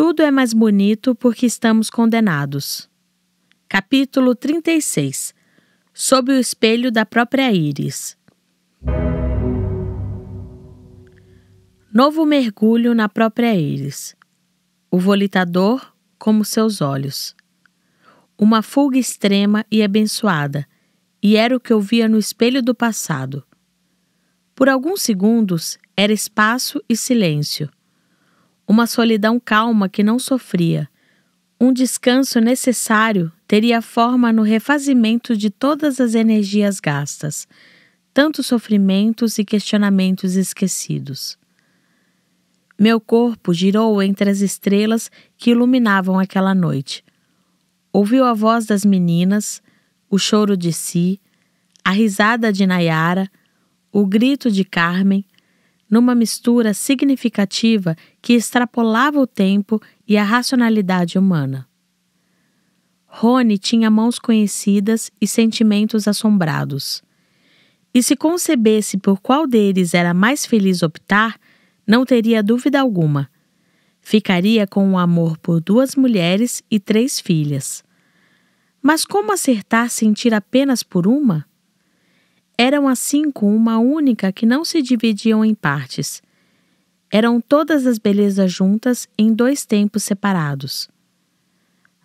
Tudo é mais bonito porque estamos condenados. Capítulo 36 Sob o espelho da própria íris. Novo mergulho na própria íris. O volitador como seus olhos. Uma fuga extrema e abençoada, e era o que eu via no espelho do passado. Por alguns segundos era espaço e silêncio uma solidão calma que não sofria. Um descanso necessário teria forma no refazimento de todas as energias gastas, tantos sofrimentos e questionamentos esquecidos. Meu corpo girou entre as estrelas que iluminavam aquela noite. Ouviu a voz das meninas, o choro de Si, a risada de Nayara, o grito de Carmen, numa mistura significativa que extrapolava o tempo e a racionalidade humana. Rony tinha mãos conhecidas e sentimentos assombrados. E se concebesse por qual deles era mais feliz optar, não teria dúvida alguma. Ficaria com o um amor por duas mulheres e três filhas. Mas como acertar sentir apenas por uma? Eram as assim cinco uma única que não se dividiam em partes. Eram todas as belezas juntas em dois tempos separados.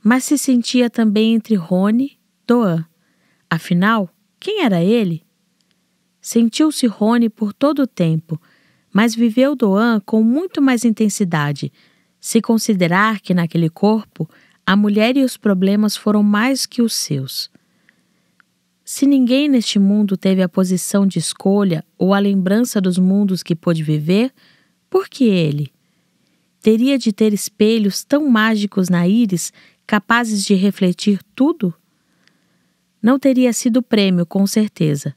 Mas se sentia também entre Rony, Doan. Afinal, quem era ele? Sentiu-se Rony por todo o tempo, mas viveu Doan com muito mais intensidade, se considerar que naquele corpo a mulher e os problemas foram mais que os seus. Se ninguém neste mundo teve a posição de escolha ou a lembrança dos mundos que pôde viver, por que ele? Teria de ter espelhos tão mágicos na íris capazes de refletir tudo? Não teria sido prêmio, com certeza.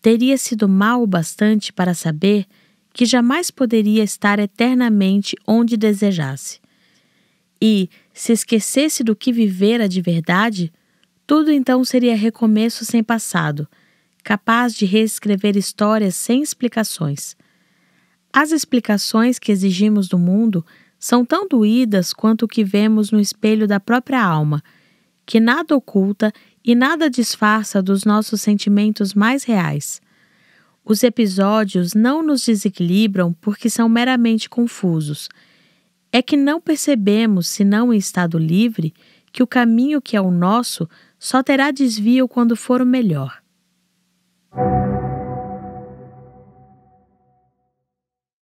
Teria sido mal o bastante para saber que jamais poderia estar eternamente onde desejasse. E, se esquecesse do que vivera de verdade, tudo então seria recomeço sem passado, capaz de reescrever histórias sem explicações. As explicações que exigimos do mundo são tão doídas quanto o que vemos no espelho da própria alma, que nada oculta e nada disfarça dos nossos sentimentos mais reais. Os episódios não nos desequilibram porque são meramente confusos. É que não percebemos, senão em estado livre, que o caminho que é o nosso só terá desvio quando for o melhor.